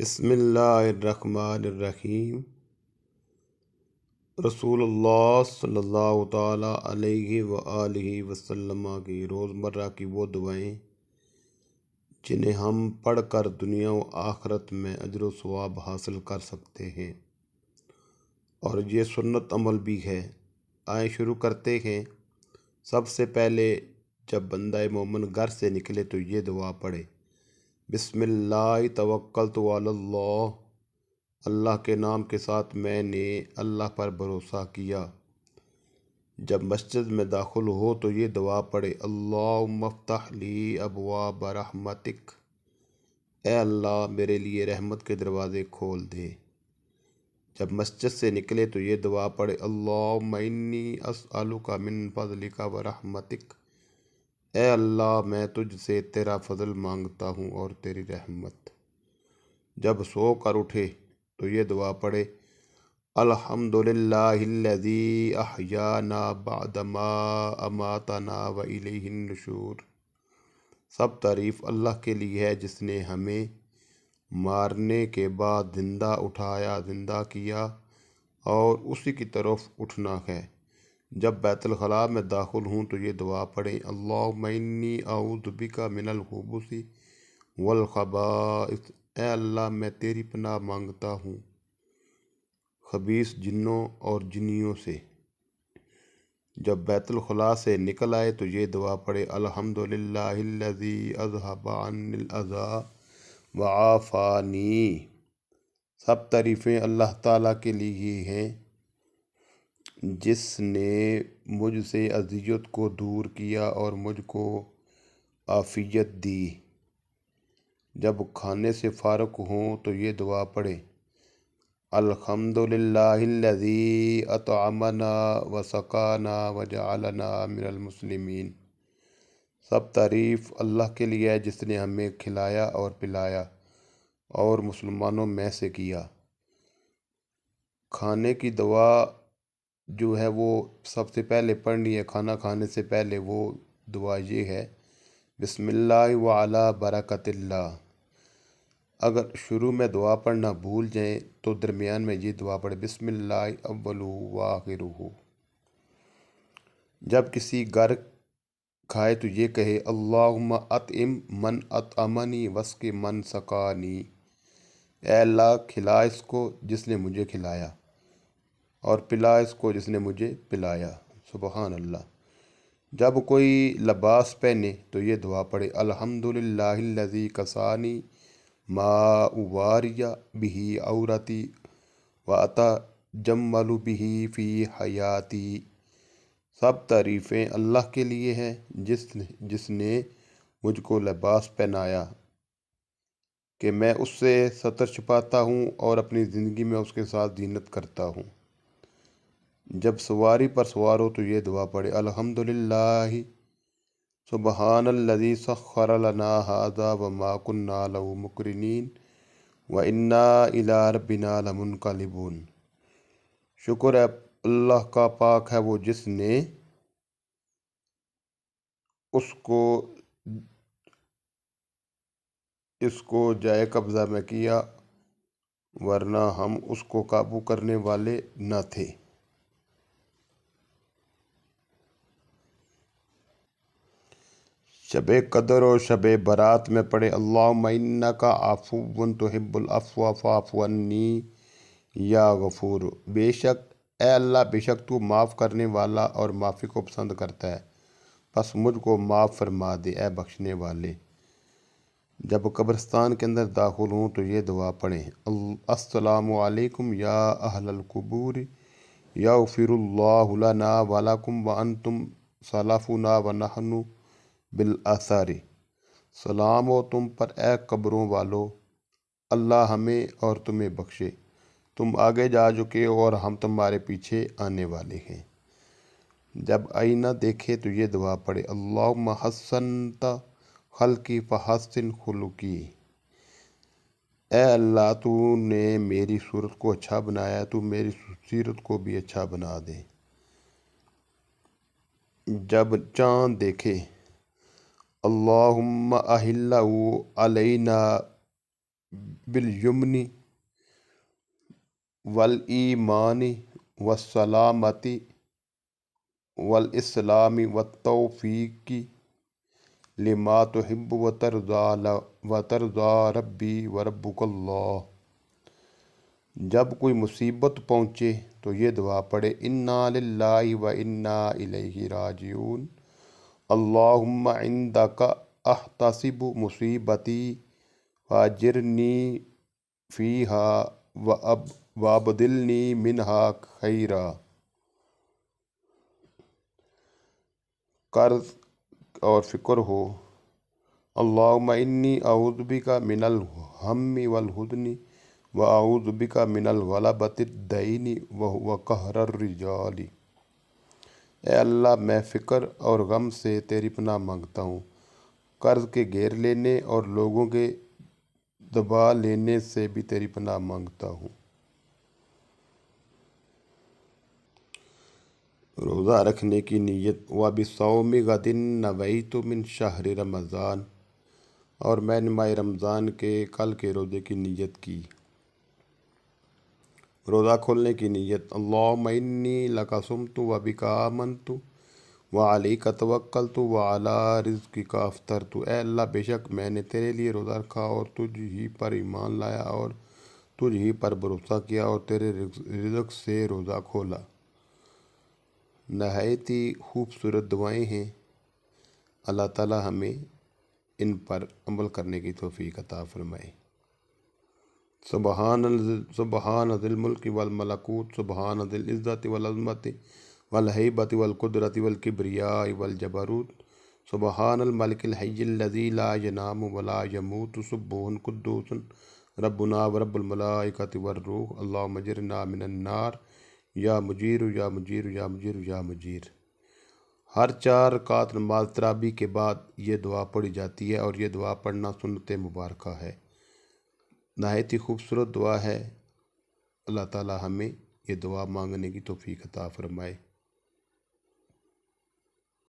बसमीम रसूल सल्ला वसम की रोज़मर्रा की वो दुआएं जिन्हें हम पढ़ कर दुनिया व आखरत में अजर सवाब हासिल कर सकते हैं और ये सुन्नत अमल भी है आए शुरू करते हैं सबसे पहले जब बंदा मोमन घर से निकले तो ये दुआ पढ़े बसमिल्ल तवक्ल तो अल्लाह के नाम के साथ मैंने अल्लाह पर भरोसा किया जब मस्जिद में दाखिल हो तो ये दुआ पढ़े अल्लाह मफ्तली अबवा बरहमतिक ए अल्लाह मेरे लिए रहमत के दरवाज़े खोल दे जब मस्जिद से निकले तो ये दुआ पढ़े अल्लाह मन्नी असअलु का मिन फजलिका व ए अल्लाह मैं तुझसे तेरा फजल मांगता हूँ और तेरी रहमत जब सो कर उठे तो ये दुआ पढ़े अलहमदिल्लाजी अहयाना बदमा अमातना व नशूर सब तारीफ़ अल्लाह के लिए है जिसने हमें मारने के बाद ज़िंदा उठाया ज़िंदा किया और उसी की तरफ उठना है जब बैतलखला में दाखिल हूँ तो ये दुआ पढ़ें अल्लामी आउदबिका मिनल हबूसी वलखबा अल्लाह मैं तेरी पनाह मांगता हूँ खबीस जिन्नों और जिनियों से जब बैतलखला से निकल आए तो ये दुआ पढ़े अलहमदिल्लाजी अजहबानज़ा वफ़ानी सब तारीफ़ें अल्लाह ताला के लिए ही हैं जिसने मुझसे अज़ियत को दूर किया और मुझको आफ़ियत दी जब खाने से फ़ारक हों तो ये दुआ पढ़े अलहमदिल्लाजी अतमना व सकाना व जालना मिनलमसलिमिन सब तारीफ़ अल्लाह के लिए है जिसने हमें खिलाया और पिलाया और मुसलमानों में से किया खाने की दवा जो है वो सबसे पहले पढ़नी है खाना खाने से पहले वो दुआ ये है व वाला बरकतिल्ला अगर शुरू में दुआ पढ़ना भूल जाएँ तो दरमियान में ये दुआ पढ़े बिसमिल्ला अव्वलू वाखिरहू जब किसी घर खाए तो ये कहे अल्लाह इम मन अतमनी वस के मन सकानी ए अल्लाह खिला इसको जिसने मुझे खिलाया और पिला इसको जिसने मुझे पिलाया सुबहान अल्लाह जब कोई लबास पहने तो ये दुआ पढ़े अलहमदिल्लाजी कसानी मा उवारिया बिही औरती वाता जमलु बिही फ़ी हयाती सब तारीफ़ें अल्लाह के लिए हैं जिस जिसने मुझको लबास पहनाया कि मैं उससे सतर छुपाता हूँ और अपनी ज़िंदगी में उसके साथ जीनत करता हूँ जब सवारी पर सवार हो तो ये दुआ पढ़े अल्हम्दुलिल्लाह सुबहानल्लज़ी सखर लना हादा व माकुन्ना लहु मुकरिनीन व इन्ना इला रब्बिना लमुनकलिबून शुक्र है अल्लाह का पाक है वो जिसने उसको इसको जय कब्ज़ा में किया वरना हम उसको काबू करने वाले न थे शब कदर और शब बरात में पढ़े अल्लाह का आफ़ुन तो हिब्बुलफ़ा फ़ाफ़नी या गफूर बेशक ए अल्लाह बेशक तू माफ़ करने वाला और माफ़ी को पसंद करता है बस मुझको माफ़ फरमा दे ए बख्शने वाले जब कब्रस्तान के अंदर दाखिल हूँ तो ये दुआ पढ़ें असलकम या अहलकबूर या फिर वाला कुम वन तुम सलाफुना व नहनु बिल आसारे सलाम हो तुम पर ए कब्रों वालो अल्लाह हमें और तुम्हें बख्शे तुम आगे जा चुके हो और हम तुम्हारे पीछे आने वाले हैं जब आईना देखे तो ये दुआ पड़े अल्लाह महसनता की फहसिन खलुकी ए अल्लाह तू ने मेरी सूरत को अच्छा बनाया तू मेरी सीरत को भी अच्छा बना दे जब चाँद देखे अल्लाहुम्मा अहिल्लहु अलैना बिलयमनी वल ईमानी वसलामती वल इस्लामी व तौफीकी लिमा तोहब व तरजा व तरजा रब्बी व रब्बुकल्ला जब कोई मुसीबत पहुँचे तो ये दुआ पढ़े इन्ना व इन्ना इलही राजून अल्लाहुम्मा अहतसिब मुसीबती वाजिरनी फ़ीहा व अब वाबदिलनी मिनहा खैरा कर्ज और फ़िक्र हो अल्लाहुम्मा इन्नी आउज़बिका मिनल हम्मी वल हुदनी व आउज़बिका मिनल वलाबत दैनी व कहर रिजाली ए अल्लाह मैं फ़िक्र और गम से तेरी पनाह मांगता हूँ कर्ज़ के घेर लेने और लोगों के दबा लेने से भी तेरी पनाह मांगता हूँ रोज़ा रखने की नीयत व सौमी का दिन नवई तो मिन शाहर रमज़ान और मैंने नुमाय रमज़ान के कल के रोज़े की नीयत की रोज़ा खोलने की नीयत अल्लाह मन्नी लकसम तो बिका मन तो व अली का तवक्ल तो व अला रिज़ का अफ्तर तो अल्लाह बेशक मैंने तेरे लिए रोज़ा रखा और तुझ ही पर ईमान लाया और तुझ ही पर भरोसा किया और तेरे रिजक से रोज़ा खोला नहायत ही खूबसूरत दुआएँ हैं अल्लाह ताला हमें इन पर अमल करने की तोफ़ी अता फ़रमाए सुबहान सुबहान वल मलकूत सुबहान वल कुदरत वल किब्रिया वल जबरूत सुबहान मलिकलहयी ला यनाम वला यमूत सुबून कुद्दूसन मलाइकाति वर रूह अल्लाह मजरना मिनन्नार या मुजीर या मुजीर या मुजीर या मुजीर हर चार कात नमाज तराबी के बाद ये दुआ पढ़ी जाती है और ये दुआ पढ़ना सुनत मुबारक है नहायत ही खूबसूरत दुआ है अल्लाह ताला हमें ये दुआ मांगने की तोफ़ी अता फरमाए